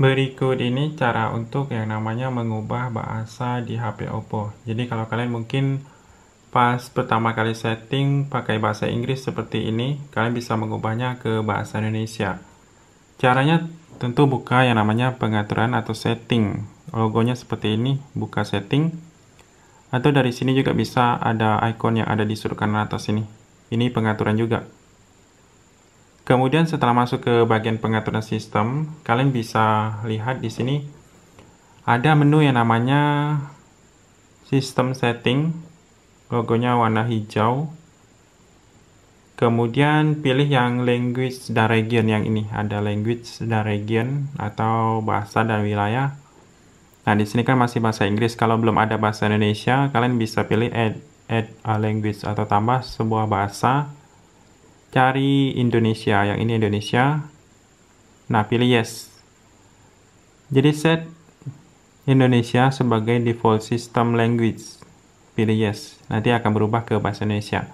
Berikut ini cara untuk yang namanya mengubah bahasa di HP Oppo. Jadi kalau kalian mungkin pas pertama kali setting pakai bahasa Inggris seperti ini, kalian bisa mengubahnya ke bahasa Indonesia. Caranya tentu buka yang namanya pengaturan atau setting. Logonya seperti ini, buka setting. Atau dari sini juga bisa ada icon yang ada di sudut kanan atas ini. Ini pengaturan juga. Kemudian setelah masuk ke bagian pengaturan sistem, kalian bisa lihat di sini ada menu yang namanya sistem setting. Logonya warna hijau. Kemudian pilih yang language dan region yang ini. Ada language dan region atau bahasa dan wilayah. Nah, di sini kan masih bahasa Inggris. Kalau belum ada bahasa Indonesia, kalian bisa pilih add, add a language atau tambah sebuah bahasa cari Indonesia, yang ini Indonesia. Nah, pilih yes. Jadi set Indonesia sebagai default system language. Pilih yes. Nanti akan berubah ke bahasa Indonesia.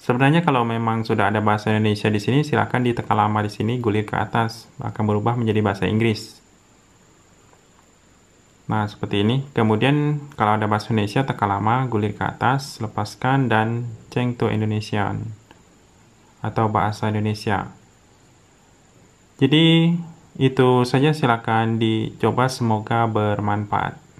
Sebenarnya kalau memang sudah ada bahasa Indonesia di sini, silakan ditekan lama di sini, gulir ke atas, akan berubah menjadi bahasa Inggris. Nah, seperti ini. Kemudian kalau ada bahasa Indonesia, tekan lama, gulir ke atas, lepaskan, dan ceng to Indonesian atau bahasa Indonesia. Jadi, itu saja silakan dicoba semoga bermanfaat.